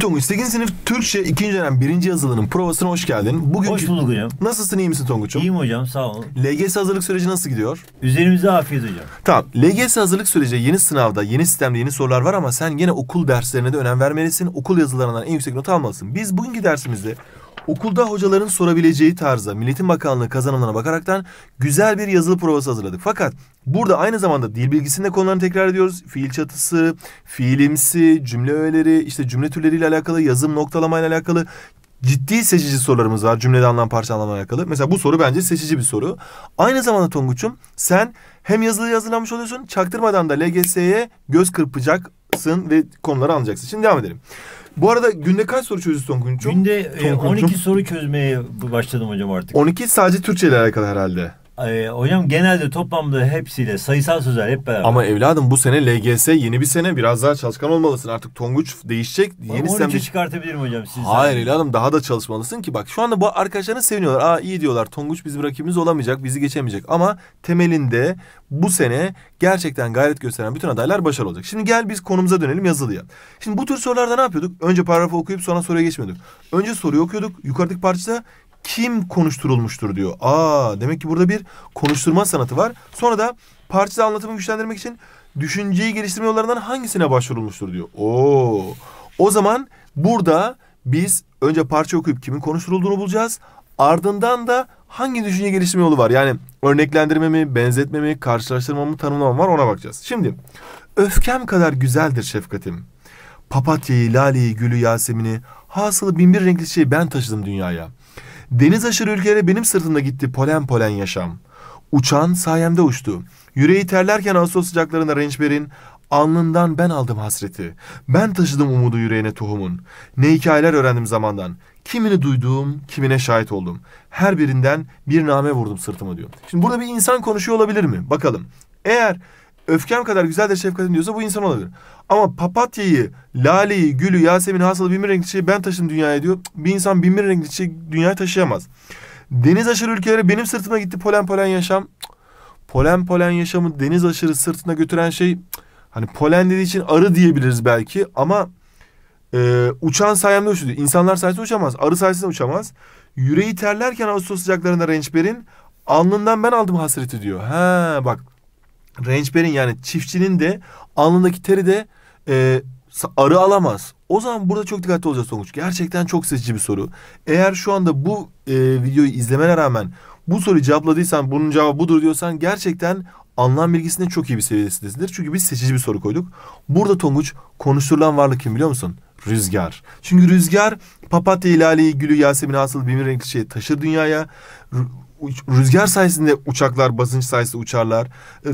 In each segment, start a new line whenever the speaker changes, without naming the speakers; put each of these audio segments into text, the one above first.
Tonguç 8. sınıf Türkçe 2. dönem 1. yazılının provasına hoş geldin. Bugün Hoş bulduk hocam. Nasılsın iyi misin Tonguç'um? İyiyim hocam sağ olun. LGS hazırlık süreci nasıl gidiyor? Üzerimize afiyet hocam. Tamam LGS hazırlık süreci yeni sınavda yeni sistemde yeni sorular var ama sen yine okul derslerine de önem vermelisin. Okul yazılarından en yüksek not almalısın. Biz bugünkü dersimizde Okulda hocaların sorabileceği tarzda Milletin Bakanlığı kazanımlarına bakaraktan güzel bir yazılı provası hazırladık. Fakat burada aynı zamanda dil bilgisinde konularını tekrar ediyoruz. Fiil çatısı, fiilimsi, cümle öğeleri, işte cümle türleriyle alakalı, yazım noktalamayla alakalı ciddi seçici sorularımız var cümlede anlam parça anlamla alakalı. Mesela bu soru bence seçici bir soru. Aynı zamanda Tonguç'um sen hem yazılı yazılanmış oluyorsun çaktırmadan da LGS'ye göz kırpacaksın ve konuları anlayacaksın. Şimdi devam edelim. Bu arada günde kaç soru çözüyorsun Tonguç'um? Günde e, 12 soru çözmeye başladım hocam artık. 12 sadece Türkçe ile alakalı herhalde. E, hocam genelde toplamda hepsiyle sayısal sözler hep beraber. Ama evladım bu sene LGS yeni bir sene biraz daha çalışkan olmalısın. Artık Tonguç değişecek. Ama yeni sistemde... çıkartabilirim hocam sizden. Hayır evladım daha da çalışmalısın ki bak şu anda bu arkadaşların seviniyorlar. Aa iyi diyorlar Tonguç bizim rakibimiz olamayacak bizi geçemeyecek. Ama temelinde bu sene gerçekten gayret gösteren bütün adaylar başarılı olacak. Şimdi gel biz konumuza dönelim yazılıya. Şimdi bu tür sorularda ne yapıyorduk? Önce paragrafı okuyup sonra soruya geçmiyorduk. Önce soruyu okuyorduk yukarıdaki parçada kim konuşturulmuştur diyor. Aa demek ki burada bir konuşturma sanatı var. Sonra da parçada anlatımı güçlendirmek için düşünceyi geliştirme yollarından hangisine başvurulmuştur diyor. Oo. O zaman burada biz önce parça okuyup kimin konuşturulduğunu bulacağız. Ardından da hangi düşünce geliştirme yolu var? Yani örneklendirme mi, benzetme mi, karşılaştırma mı, tanımlama mı var ona bakacağız. Şimdi öfkem kadar güzeldir şefkatim. Papatyayı, laleyi, gülü, yasemini, hasılı binbir renkli şeyi ben taşıdım dünyaya. Deniz aşırı ülkelere benim sırtımda gitti polen polen yaşam. Uçan sayemde uçtu. Yüreği terlerken Ağustos sıcaklarında rençberin, alnından ben aldım hasreti. Ben taşıdım umudu yüreğine tohumun. Ne hikayeler öğrendim zamandan. Kimini duyduğum, kimine şahit oldum. Her birinden bir name vurdum sırtıma diyor. Şimdi burada bir insan konuşuyor olabilir mi? Bakalım. Eğer öfkem kadar güzeldir şefkatin diyorsa bu insan olabilir. Ama papatyayı, laleyi, gülü, yasemin hasalı binbir renkli çiçeği ben taşıdım dünyaya diyor. Bir insan binbir renkli çiçeği dünyaya taşıyamaz. Deniz aşırı ülkelere benim sırtıma gitti polen polen yaşam. Polen polen yaşamı deniz aşırı sırtına götüren şey hani polen dediği için arı diyebiliriz belki ama e, uçan sayemde uçuyor. İnsanlar sayesinde uçamaz. Arı sayesinde uçamaz. Yüreği terlerken Ağustos sıcaklarında rençberin alnından ben aldım hasreti diyor. He bak rençperin yani çiftçinin de alnındaki teri de e, arı alamaz. O zaman burada çok dikkatli olacağız Tonguç. Gerçekten çok seçici bir soru. Eğer şu anda bu e, videoyu izlemene rağmen bu soruyu cevapladıysan bunun cevabı budur diyorsan gerçekten anlam bilgisinde çok iyi bir seviyesindesindir. Çünkü biz seçici bir soru koyduk. Burada Tonguç konuşturulan varlık kim biliyor musun? Rüzgar. Çünkü rüzgar papatya, ilaliyi, gülü, yasemin, asıl bimin renkli şeyi taşır dünyaya rüzgar sayesinde uçaklar basınç sayesinde uçarlar. Ee,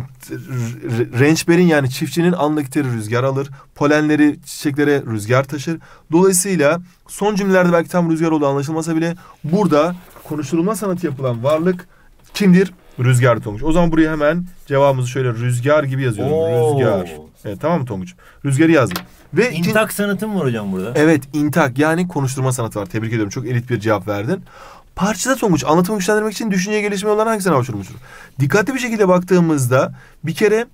Rençberin yani çiftçinin anlık teri rüzgar alır. Polenleri çiçeklere rüzgar taşır. Dolayısıyla son cümlelerde belki tam rüzgar olduğu anlaşılmasa bile burada konuşturulma sanatı yapılan varlık kimdir? Rüzgar Tonguç. O zaman buraya hemen cevabımızı şöyle rüzgar gibi yazıyorum. Oo. Rüzgar. Evet, tamam mı Tonguç? Rüzgarı yazdım. Ve intak ikin... sanatı mı var hocam burada? Evet intak yani konuşturma sanatı var. Tebrik ediyorum. Çok elit bir cevap verdin. Parçada sonuç. Anlatımı güçlendirmek için düşünce gelişimi olan hangisine başvurmuştur? Dikkatli bir şekilde baktığımızda bir kere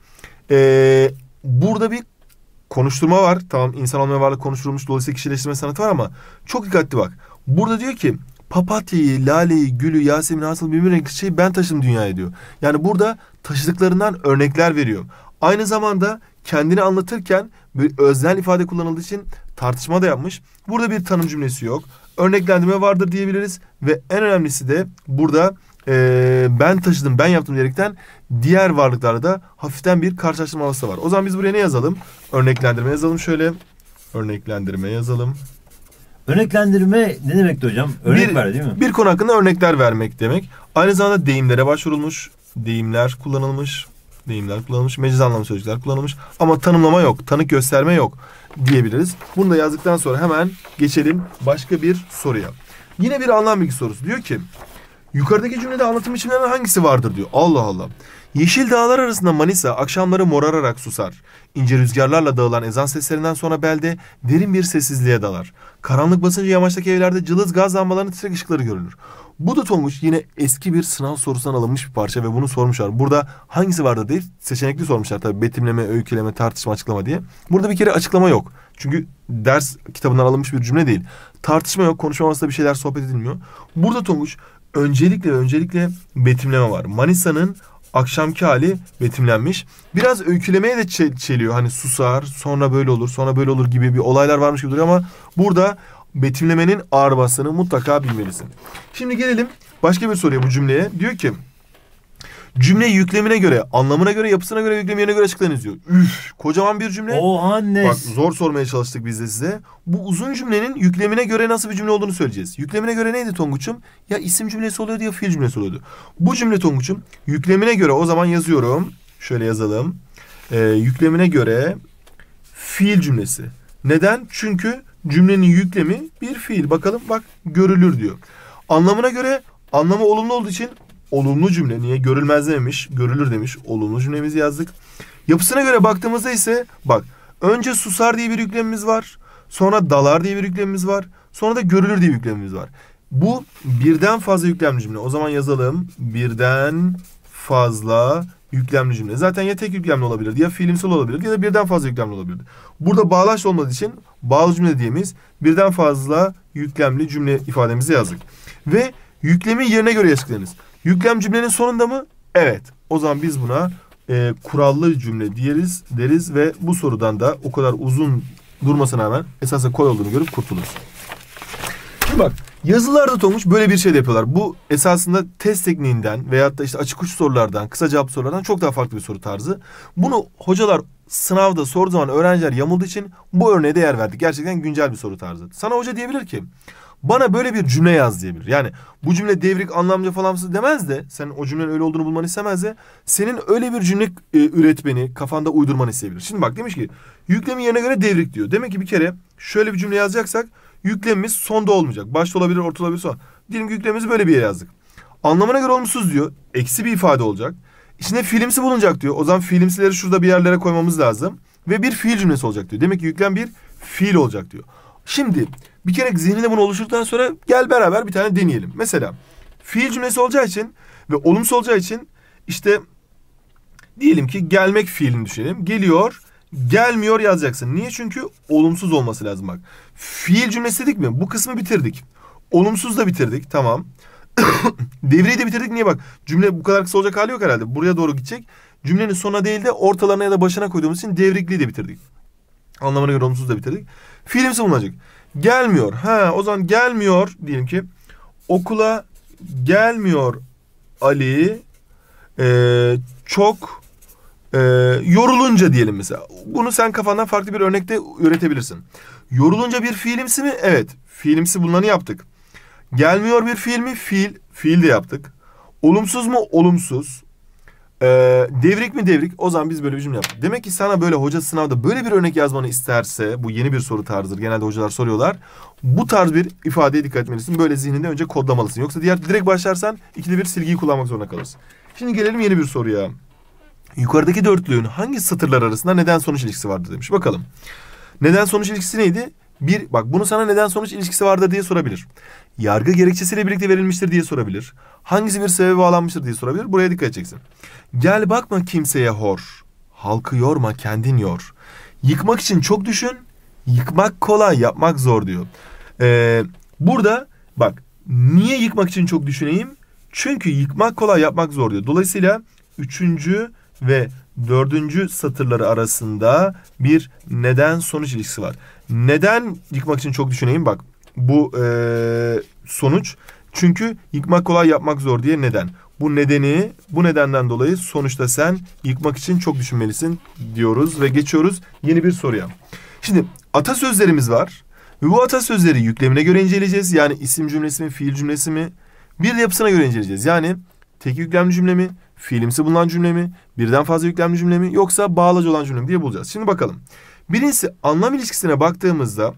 e, burada bir konuşturma var. Tamam insan olmaya varlık konuşturulmuş. Dolayısıyla kişileştirme sanatı var ama çok dikkatli bak. Burada diyor ki papatyayı, laleyi, gülü, Yasemin asıl bir renkli şeyi ben taşıdım dünyaya diyor. Yani burada taşıdıklarından örnekler veriyor. Aynı zamanda kendini anlatırken bir öznel ifade kullanıldığı için tartışma da yapmış. Burada bir tanım cümlesi yok örneklendirme vardır diyebiliriz. Ve en önemlisi de burada e, ben taşıdım, ben yaptım diyerekten diğer varlıklarda da hafiften bir karşılaştırma havası var. O zaman biz buraya ne yazalım? Örneklendirme yazalım şöyle. Örneklendirme yazalım. Örneklendirme ne demekti hocam? Örnek bir, ver değil mi? Bir konu hakkında örnekler vermek demek. Aynı zamanda deyimlere başvurulmuş, deyimler kullanılmış deyimler kullanılmış, meciz anlamlı sözcükler kullanılmış ama tanımlama yok, tanık gösterme yok diyebiliriz. Bunu da yazdıktan sonra hemen geçelim başka bir soruya. Yine bir anlam bilgi sorusu. Diyor ki yukarıdaki cümlede anlatım biçimlerinden hangisi vardır diyor. Allah Allah. Yeşil dağlar arasında Manisa akşamları morararak susar. İnce rüzgarlarla dağılan ezan seslerinden sonra belde derin bir sessizliğe dalar. Karanlık basınca yamaçtaki evlerde cılız gaz lambalarının titrek ışıkları görünür. Bu da Tonguç yine eski bir sınav sorusundan alınmış bir parça ve bunu sormuşlar. Burada hangisi vardı diye seçenekli sormuşlar tabii betimleme, öyküleme, tartışma, açıklama diye. Burada bir kere açıklama yok. Çünkü ders kitabından alınmış bir cümle değil. Tartışma yok, konuşma masasında bir şeyler sohbet edilmiyor. Burada Tonguç öncelikle öncelikle betimleme var. Manisa'nın akşamki hali betimlenmiş. Biraz öykülemeye de çeliyor. Hani susar, sonra böyle olur, sonra böyle olur gibi bir olaylar varmış gibi duruyor ama burada betimlemenin ağır basını mutlaka bilmelisin. Şimdi gelelim başka bir soruya bu cümleye. Diyor ki cümle yüklemine göre, anlamına göre, yapısına göre, yüklemine göre açıklanız diyor. Üf, kocaman bir cümle. O anne. Bak zor sormaya çalıştık biz de size. Bu uzun cümlenin yüklemine göre nasıl bir cümle olduğunu söyleyeceğiz. Yüklemine göre neydi Tonguç'um? Ya isim cümlesi oluyordu ya fiil cümlesi oluyordu. Bu cümle Tonguç'um yüklemine göre o zaman yazıyorum. Şöyle yazalım. Ee, yüklemine göre fiil cümlesi. Neden? Çünkü cümlenin yüklemi bir fiil. Bakalım bak görülür diyor. Anlamına göre anlamı olumlu olduğu için olumlu cümle niye görülmez demiş, görülür demiş. Olumlu cümlemizi yazdık. Yapısına göre baktığımızda ise bak önce susar diye bir yüklemimiz var. Sonra dalar diye bir yüklemimiz var. Sonra da görülür diye bir yüklemimiz var. Bu birden fazla yüklemli cümle. O zaman yazalım. Birden fazla yüklemli cümle. Zaten ya tek yüklemli olabilirdi ya fiilimsel olabilirdi ya da birden fazla yüklemli olabilirdi. Burada bağlaç olmadığı için bağlı cümle diyemeyiz. Birden fazla yüklemli cümle ifademizi yazdık. Ve yüklemin yerine göre eşitleniriz. Yüklem cümlenin sonunda mı? Evet. O zaman biz buna e, kurallı cümle diyeriz, deriz ve bu sorudan da o kadar uzun durmasına rağmen esasen kolay olduğunu görüp kurtuluruz. Şimdi bak Yazılarda Tomuş böyle bir şey de yapıyorlar. Bu esasında test tekniğinden veyahut da işte açık uç sorulardan, kısa cevap sorulardan çok daha farklı bir soru tarzı. Bunu hocalar sınavda sorduğu zaman öğrenciler yamulduğu için bu örneğe değer verdik. Gerçekten güncel bir soru tarzı. Sana hoca diyebilir ki bana böyle bir cümle yaz diyebilir. Yani bu cümle devrik anlamca falamsız demez de sen o cümlenin öyle olduğunu bulmanı istemez de senin öyle bir cümle e, üretmeni kafanda uydurmanı isteyebilir. Şimdi bak demiş ki yüklemin yerine göre devrik diyor. Demek ki bir kere şöyle bir cümle yazacaksak Yüklemimiz sonda olmayacak. Başta olabilir, orta olabilir, son. Diyelim ki yüklemimizi böyle bir yere yazdık. Anlamına göre olumsuz diyor. Eksi bir ifade olacak. İçinde filimsi bulunacak diyor. O zaman filimsileri şurada bir yerlere koymamız lazım. Ve bir fiil cümlesi olacak diyor. Demek ki yüklem bir fiil olacak diyor. Şimdi bir kere zihninde bunu oluşturduktan sonra gel beraber bir tane deneyelim. Mesela fiil cümlesi olacağı için ve olumsuz olacağı için işte diyelim ki gelmek fiilini düşünelim. Geliyor gelmiyor yazacaksın. Niye? Çünkü olumsuz olması lazım bak. Fiil cümlesi dedik mi? Bu kısmı bitirdik. Olumsuz da bitirdik. Tamam. Devreyi de bitirdik. Niye bak? Cümle bu kadar kısa olacak hali yok herhalde. Buraya doğru gidecek. Cümlenin sona değil de ortalarına ya da başına koyduğumuz için devrikliği de bitirdik. Anlamına göre olumsuz da bitirdik. Fiilimiz bulunacak. Gelmiyor. Ha o zaman gelmiyor diyelim ki okula gelmiyor Ali. Ee, çok ee, yorulunca diyelim mesela. Bunu sen kafandan farklı bir örnekte üretebilirsin. Yorulunca bir fiilimsi mi? Evet. Fiilimsi bunları yaptık. Gelmiyor bir fiil mi? Fiil. Fiil de yaptık. Olumsuz mu? Olumsuz. Ee, devrik mi devrik? O zaman biz böyle bir cümle yaptık. Demek ki sana böyle hoca sınavda böyle bir örnek yazmanı isterse bu yeni bir soru tarzıdır. Genelde hocalar soruyorlar. Bu tarz bir ifadeye dikkat etmelisin. Böyle zihninde önce kodlamalısın. Yoksa diğer direkt başlarsan ikide bir silgiyi kullanmak zorunda kalırsın. Şimdi gelelim yeni bir soruya. Yukarıdaki dörtlüğün hangi satırlar arasında neden sonuç ilişkisi vardır demiş. Bakalım. Neden sonuç ilişkisi neydi? Bir, bak bunu sana neden sonuç ilişkisi vardır diye sorabilir. Yargı gerekçesiyle birlikte verilmiştir diye sorabilir. Hangisi bir sebebe bağlanmıştır diye sorabilir. Buraya dikkat edeceksin. Gel bakma kimseye hor. Halkı yorma kendin yor. Yıkmak için çok düşün. Yıkmak kolay yapmak zor diyor. Ee, burada bak niye yıkmak için çok düşüneyim? Çünkü yıkmak kolay yapmak zor diyor. Dolayısıyla üçüncü ve dördüncü satırları arasında bir neden sonuç ilişkisi var. Neden yıkmak için çok düşüneyim bak. Bu e, sonuç çünkü yıkmak kolay yapmak zor diye neden. Bu nedeni bu nedenden dolayı sonuçta sen yıkmak için çok düşünmelisin diyoruz ve geçiyoruz yeni bir soruya. Şimdi atasözlerimiz var. Ve bu atasözleri yüklemine göre inceleyeceğiz. Yani isim cümlesi mi, fiil cümlesi mi? Bir de yapısına göre inceleyeceğiz. Yani tek yüklemli cümle mi, fiilimsi bulunan cümle mi, birden fazla yüklemli cümle mi yoksa bağlacı olan cümle mi diye bulacağız. Şimdi bakalım. Birincisi anlam ilişkisine baktığımızda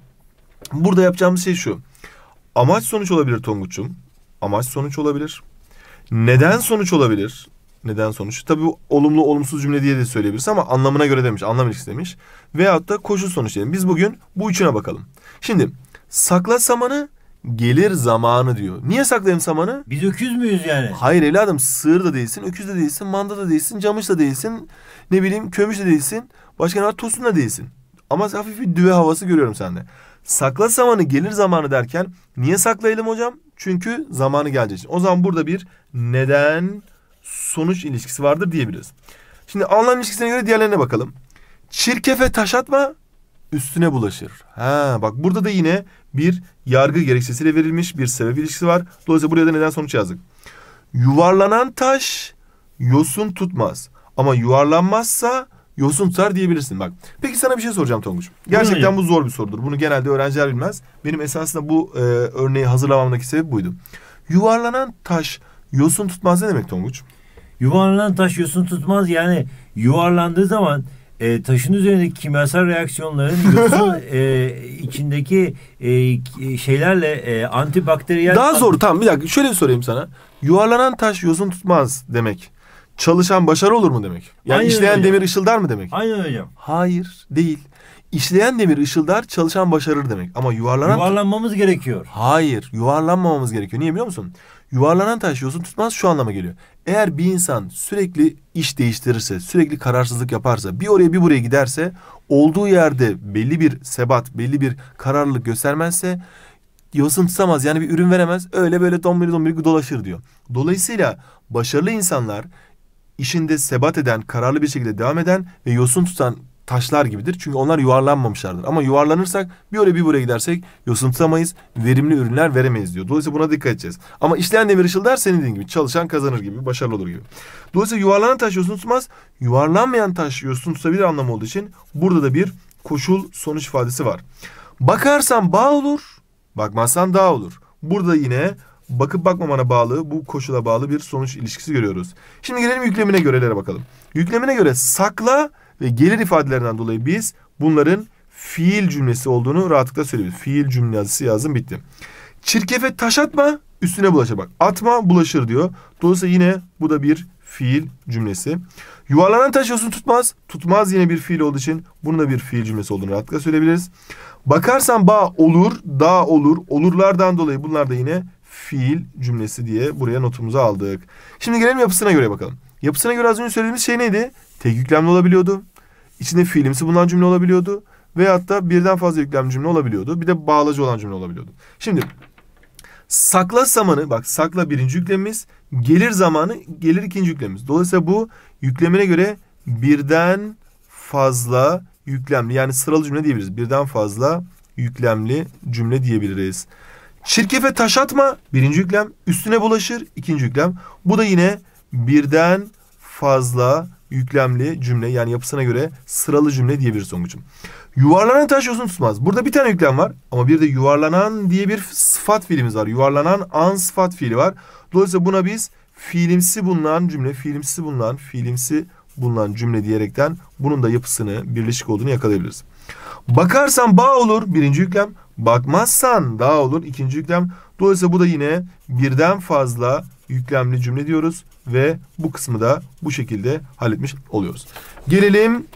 burada yapacağımız şey şu. Amaç sonuç olabilir Tonguç'um. Amaç sonuç olabilir. Neden sonuç olabilir? Neden sonuç? Tabii bu olumlu olumsuz cümle diye de söyleyebiliriz ama anlamına göre demiş. Anlam ilişkisi demiş. Veyahut da koşul sonuç diyelim. Biz bugün bu üçüne bakalım. Şimdi sakla samanı gelir zamanı diyor. Niye saklayayım samanı? Biz öküz müyüz yani? Hayır evladım sığır da değilsin, öküz de değilsin, manda da değilsin, camış da değilsin, ne bileyim kömüş de değilsin, başka ne var tosun da değilsin. Ama hafif bir düve havası görüyorum sende. Sakla samanı gelir zamanı derken niye saklayalım hocam? Çünkü zamanı gelecek. O zaman burada bir neden sonuç ilişkisi vardır diyebiliriz. Şimdi anlam ilişkisine göre diğerlerine bakalım. Çirkefe taş atma üstüne bulaşır. Ha bak burada da yine bir yargı gerekçesiyle verilmiş bir sebep ilişkisi var. Dolayısıyla buraya da neden sonuç yazdık. Yuvarlanan taş yosun tutmaz. Ama yuvarlanmazsa yosun tutar diyebilirsin bak. Peki sana bir şey soracağım Tonguç. Gerçekten bu zor bir sorudur. Bunu genelde öğrenciler bilmez. Benim esasında bu e, örneği hazırlamamdaki sebep buydu. Yuvarlanan taş yosun tutmaz ne demek Tonguç? Yuvarlanan taş yosun tutmaz yani yuvarlandığı zaman e, taşın üzerindeki kimyasal reaksiyonların yosun e, içindeki e, şeylerle e, antibakteriyel... Daha zor tamam bir dakika şöyle bir sorayım sana. Yuvarlanan taş yosun tutmaz demek. Çalışan başarı olur mu demek? Yani Aynen işleyen öyle. demir ışıldar mı demek? Aynen öyle. Hayır değil. İşleyen demir ışıldar çalışan başarır demek. Ama yuvarlanan... Yuvarlanmamız gerekiyor. Hayır yuvarlanmamamız gerekiyor. Niye biliyor musun? Yuvarlanan taş yosun tutmaz şu anlama geliyor. Eğer bir insan sürekli iş değiştirirse, sürekli kararsızlık yaparsa, bir oraya bir buraya giderse, olduğu yerde belli bir sebat, belli bir kararlılık göstermezse yosun tutamaz yani bir ürün veremez. Öyle böyle dombili dombili dolaşır diyor. Dolayısıyla başarılı insanlar işinde sebat eden, kararlı bir şekilde devam eden ve yosun tutan taşlar gibidir. Çünkü onlar yuvarlanmamışlardır. Ama yuvarlanırsak bir oraya bir buraya gidersek yosuntamayız, verimli ürünler veremeyiz diyor. Dolayısıyla buna dikkat edeceğiz. Ama işleyen demir ışıldar senin dediğin gibi çalışan kazanır gibi, başarılı olur gibi. Dolayısıyla yuvarlanan taş yosun tutmaz, yuvarlanmayan taş yosun tutabilir anlamı olduğu için burada da bir koşul sonuç ifadesi var. Bakarsan bağ olur, bakmazsan dağ olur. Burada yine bakıp bakmamana bağlı, bu koşula bağlı bir sonuç ilişkisi görüyoruz. Şimdi gelelim yüklemine görelere bakalım. Yüklemine göre sakla ve gelir ifadelerinden dolayı biz bunların fiil cümlesi olduğunu rahatlıkla söyleyebiliriz. Fiil cümlesi yazdım bitti. Çirkefe taş atma üstüne bulaşa. bak. Atma bulaşır diyor. Dolayısıyla yine bu da bir fiil cümlesi. Yuvarlanan taş yosun tutmaz. Tutmaz yine bir fiil olduğu için bunun da bir fiil cümlesi olduğunu rahatlıkla söyleyebiliriz. Bakarsan bağ olur, dağ olur. Olurlardan dolayı bunlar da yine fiil cümlesi diye buraya notumuzu aldık. Şimdi gelelim yapısına göre bakalım. Yapısına göre az önce söylediğimiz şey neydi? tek yüklemli olabiliyordu. İçinde fiilimsi bulunan cümle olabiliyordu. Veyahut da birden fazla yüklemli cümle olabiliyordu. Bir de bağlacı olan cümle olabiliyordu. Şimdi sakla zamanı bak sakla birinci yüklemimiz gelir zamanı gelir ikinci yüklemimiz. Dolayısıyla bu yüklemine göre birden fazla yüklemli yani sıralı cümle diyebiliriz. Birden fazla yüklemli cümle diyebiliriz. Çirkefe taş atma birinci yüklem üstüne bulaşır ikinci yüklem. Bu da yine birden fazla yüklemli cümle yani yapısına göre sıralı cümle diyebiliriz Songucum. Yuvarlanan taş uzun tutmaz. Burada bir tane yüklem var ama bir de yuvarlanan diye bir sıfat fiilimiz var. Yuvarlanan an sıfat fiili var. Dolayısıyla buna biz fiilimsi bulunan cümle, fiilimsi bulunan, fiilimsi bulunan cümle diyerekten bunun da yapısını, birleşik olduğunu yakalayabiliriz. Bakarsan bağ olur birinci yüklem. Bakmazsan dağ olur ikinci yüklem. Dolayısıyla bu da yine birden fazla yüklemli cümle diyoruz ve bu kısmı da bu şekilde halletmiş oluyoruz. Gelelim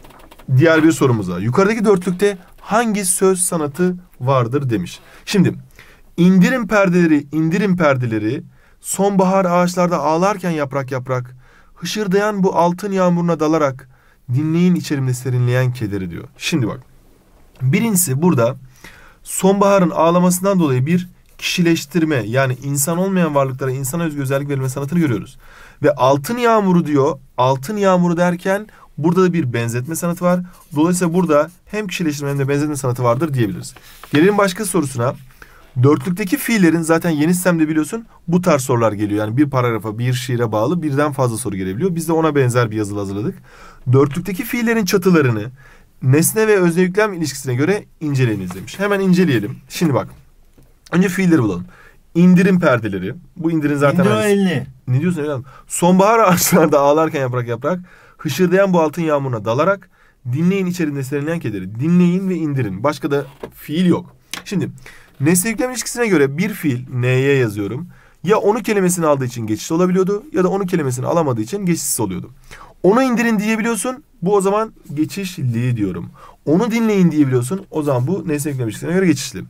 diğer bir sorumuza. Yukarıdaki dörtlükte hangi söz sanatı vardır demiş. Şimdi indirim perdeleri, indirim perdeleri sonbahar ağaçlarda ağlarken yaprak yaprak hışırdayan bu altın yağmuruna dalarak dinleyin içerimde serinleyen kederi diyor. Şimdi bak. Birincisi burada sonbaharın ağlamasından dolayı bir kişileştirme yani insan olmayan varlıklara insana özgü özellik verilme sanatını görüyoruz. Ve altın yağmuru diyor. Altın yağmuru derken burada da bir benzetme sanatı var. Dolayısıyla burada hem kişileştirme hem de benzetme sanatı vardır diyebiliriz. Gelelim başka sorusuna. Dörtlükteki fiillerin zaten yeni sistemde biliyorsun bu tarz sorular geliyor. Yani bir paragrafa, bir şiire bağlı birden fazla soru gelebiliyor. Biz de ona benzer bir yazılı hazırladık. Dörtlükteki fiillerin çatılarını nesne ve özne yüklem ilişkisine göre inceleyiniz demiş. Hemen inceleyelim. Şimdi bak. Önce fiilleri bulalım indirim perdeleri. Bu indirin zaten... İndir elini. Ne diyorsun evladım? Sonbahar ağaçlarda ağlarken yaprak yaprak, hışırdayan bu altın yağmuruna dalarak, dinleyin içerisinde serinleyen kederi. Dinleyin ve indirin. Başka da fiil yok. Şimdi nesne yüklem ilişkisine göre bir fiil neye yazıyorum. Ya onu kelimesini aldığı için geçişli olabiliyordu ya da onu kelimesini alamadığı için geçişsiz oluyordu. Onu indirin diyebiliyorsun. Bu o zaman geçişli diyorum. Onu dinleyin diyebiliyorsun. O zaman bu nesne yüklem ilişkisine göre geçişli.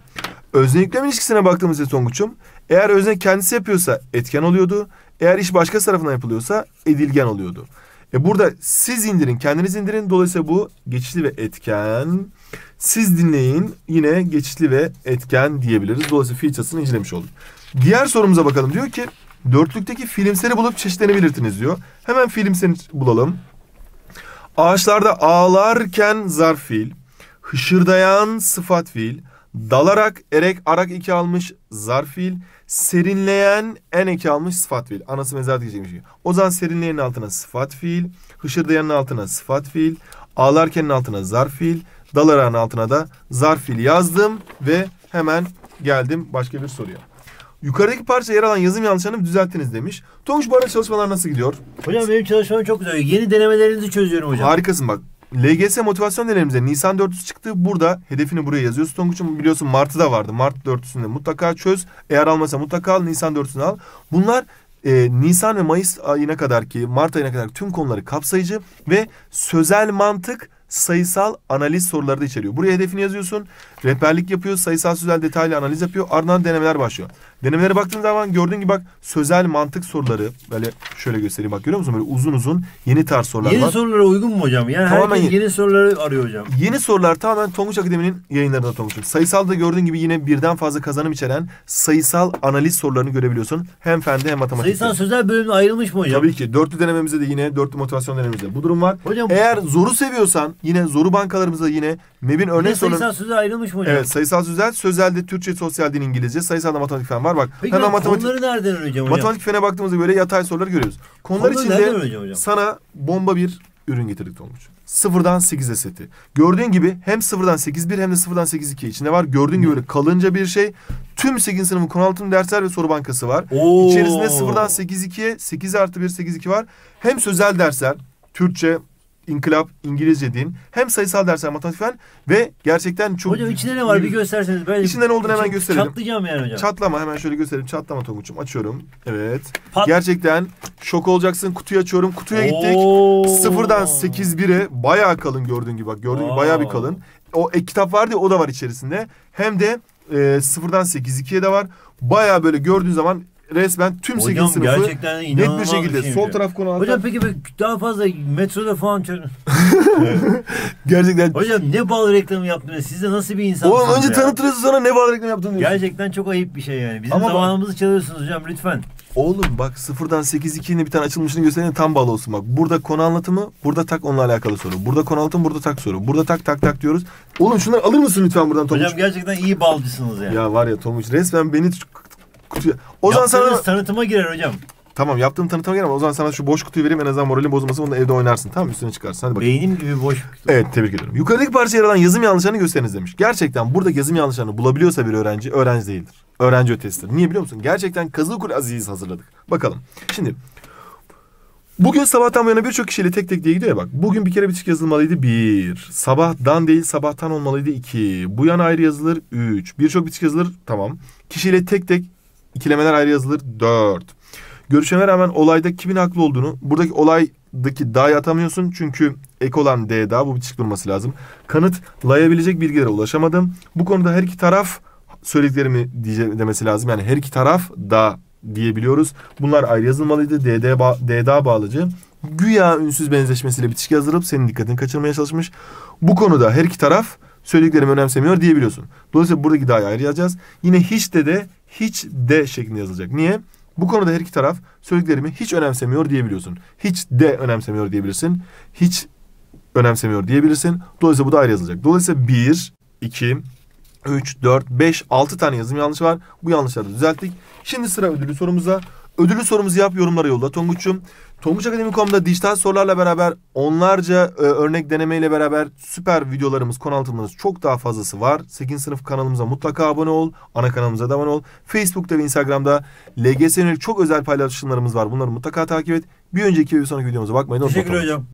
Özne yüklem ilişkisine baktığımızda Tonguç'um eğer özne kendisi yapıyorsa etken oluyordu. Eğer iş başka tarafından yapılıyorsa edilgen oluyordu. E burada siz indirin, kendiniz indirin. Dolayısıyla bu geçişli ve etken. Siz dinleyin yine geçişli ve etken diyebiliriz. Dolayısıyla fiil çatısını incelemiş olduk. Diğer sorumuza bakalım. Diyor ki dörtlükteki filmseri bulup çeşitlerini belirtiniz diyor. Hemen filmseri bulalım. Ağaçlarda ağlarken zarf fiil, hışırdayan sıfat fiil, Dalarak erek arak iki almış zarf fiil. Serinleyen en iki almış sıfat fiil. Anası mezar diyecekmiş. O zaman serinleyenin altına sıfat fiil. Hışırdayanın altına sıfat fiil. Ağlarkenin altına zarf fiil. Dalaran altına da zarf fiil yazdım ve hemen geldim başka bir soruya. Yukarıdaki parça yer alan yazım yanlışlarını düzelttiniz demiş. Tonguç bu arada çalışmalar nasıl gidiyor? Hocam benim çalışmam çok güzel. Yeni denemelerinizi çözüyorum hocam. Harikasın bak. LGS motivasyon denememize Nisan 400 çıktı. Burada hedefini buraya yazıyorsun Stonguç'un biliyorsun Mart'ta da vardı. Mart 400'ünde mutlaka çöz. Eğer almasa mutlaka al. Nisan 400'ünü al. Bunlar e, Nisan ve Mayıs ayına kadar ki Mart ayına kadar tüm konuları kapsayıcı ve sözel mantık sayısal analiz soruları da içeriyor. Buraya hedefini yazıyorsun. Rehberlik yapıyor. Sayısal sözel detaylı analiz yapıyor. Ardından denemeler başlıyor. Denemelere baktığın zaman gördüğün gibi bak sözel mantık soruları böyle şöyle göstereyim bak görüyor musun böyle uzun uzun yeni tarz sorular yeni var. Yeni sorulara uygun mu hocam? Yani tamamen yeni, yeni soruları arıyor hocam. Yeni sorular tamamen Tonguç Akademi'nin yayınlarında Sayısal da gördüğün gibi yine birden fazla kazanım içeren sayısal analiz sorularını görebiliyorsun. Hem fende hem matematikte. Sayısal sözel bölümüne ayrılmış mı hocam? Tabii ki. Dörtlü denememizde de yine dörtlü motivasyon denememizde bu durum var. Hocam eğer zoru seviyorsan yine zoru bankalarımızda yine MEB'in örnek sorunun... Sayısal sözel ayrılmış mı hocam? Evet sayısal sözel. Sözelde Türkçe, sosyal din, İngilizce. Sayısalda matematik falan var var. Bak Peki hemen matematik. Konuları nereden öğreneceğim hocam? Matematik fene baktığımızda böyle yatay sorular görüyoruz. Konular Konuları içinde hocam? sana bomba bir ürün getirdik Tonguç. Sıfırdan sekize seti. Gördüğün gibi hem sıfırdan sekiz bir hem de sıfırdan sekiz iki içinde var. Gördüğün gibi böyle kalınca bir şey. Tüm sekiz sınıfın konu altın dersler ve soru bankası var. Oo. İçerisinde sıfırdan sekiz ikiye sekiz artı bir sekiz iki var. Hem sözel dersler Türkçe, inkılap, İngilizce din. Hem sayısal dersler matematikten ve gerçekten çok... Hocam içinde ne var bir gösterseniz. Ben İçinde ne olduğunu hemen gösterelim. Çatlayacağım yani hocam. Çatlama hemen şöyle gösterelim. Çatlama Tonguç'um açıyorum. Evet. Pat. Gerçekten şok olacaksın. Kutuyu açıyorum. Kutuya gittik. Sıfırdan 8 1'e bayağı kalın gördüğün gibi bak. Gördüğün gibi bayağı bir kalın. O e, kitap vardı ya o da var içerisinde. Hem de e, sıfırdan 8 2'ye de var. Bayağı böyle gördüğün zaman resmen tüm Hocam, 8 sınıfı gerçekten net bir şekilde şey sol taraf konu altan... Hocam peki daha fazla metroda falan gerçekten. Hocam ne bal reklamı yaptınız? Siz de nasıl bir insan? Oğlum önce tanıtırız sonra ne bal reklamı yaptın diyorsun. Gerçekten çok ayıp bir şey yani. Bizim Ama zamanımızı çalıyorsunuz hocam lütfen. Oğlum bak sıfırdan 8 2'nin bir tane açılmışını gösterin tam bal olsun bak. Burada konu anlatımı, burada tak onunla alakalı soru. Burada konu anlatımı, burada tak soru. Burada tak tak tak diyoruz. Oğlum şunları alır mısın lütfen buradan Tomuç? Hocam gerçekten iyi balcısınız yani. Ya var ya Tomuç resmen beni kutuya. Ozan Yaptığınız sana... tanıtıma girer hocam. Tamam yaptığım tanıtıma girer ama Ozan sana şu boş kutuyu vereyim en azından moralin bozulmasın. Bunu evde oynarsın tamam mı? Üstüne çıkarsın. Hadi bakayım. Beynim gibi boş kutu. Evet tebrik ederim. Yukarıdaki parçaya yer alan yazım yanlışlarını gösteriniz demiş. Gerçekten burada yazım yanlışlarını bulabiliyorsa bir öğrenci öğrenci değildir. Öğrenci ötesidir. Niye biliyor musun? Gerçekten Kazılkur Aziz hazırladık. Bakalım. Şimdi Bugün sabahtan bu yana birçok kişiyle tek tek diye gidiyor ya bak. Bugün bir kere bitişik yazılmalıydı bir. Sabahdan değil sabahtan olmalıydı iki. Bu yana ayrı yazılır üç. Birçok bitişik yazılır tamam. Kişiyle tek tek İkilemeler ayrı yazılır. 4. Görüşene rağmen olayda kimin haklı olduğunu, buradaki olaydaki da'yı atamıyorsun çünkü ek olan D daha bu bitişik durması lazım. Kanıt layabilecek bilgilere ulaşamadım. Bu konuda her iki taraf söylediklerimi diye, demesi lazım. Yani her iki taraf da diyebiliyoruz. Bunlar ayrı yazılmalıydı. DD ba DDA bağlıcı. Güya ünsüz benzeşmesiyle bitişik yazdırıp senin dikkatini kaçırmaya çalışmış. Bu konuda her iki taraf söylediklerimi önemsemiyor diyebiliyorsun. Dolayısıyla buradaki daha ayrı yazacağız. Yine hiç de de hiç de şeklinde yazılacak. Niye? Bu konuda her iki taraf söylediklerimi hiç önemsemiyor diyebiliyorsun. Hiç de önemsemiyor diyebilirsin. Hiç önemsemiyor diyebilirsin. Dolayısıyla bu da ayrı yazılacak. Dolayısıyla bir, iki, 3, 4, 5, 6 tane yazım yanlışı var. Bu yanlışları düzelttik. Şimdi sıra ödüllü sorumuza. Ödüllü sorumuzu yap yorumlara yolla Tonguç'um. Tonguçakademi.com'da dijital sorularla beraber onlarca e, örnek denemeyle beraber süper videolarımız, konu anlatımlarımız çok daha fazlası var. 8. sınıf kanalımıza mutlaka abone ol. Ana kanalımıza da abone ol. Facebook'ta ve Instagram'da LGS yönelik çok özel paylaşımlarımız var. Bunları mutlaka takip et. Bir önceki ve sonraki videomuza bakmayı unutma. Teşekkür hocam.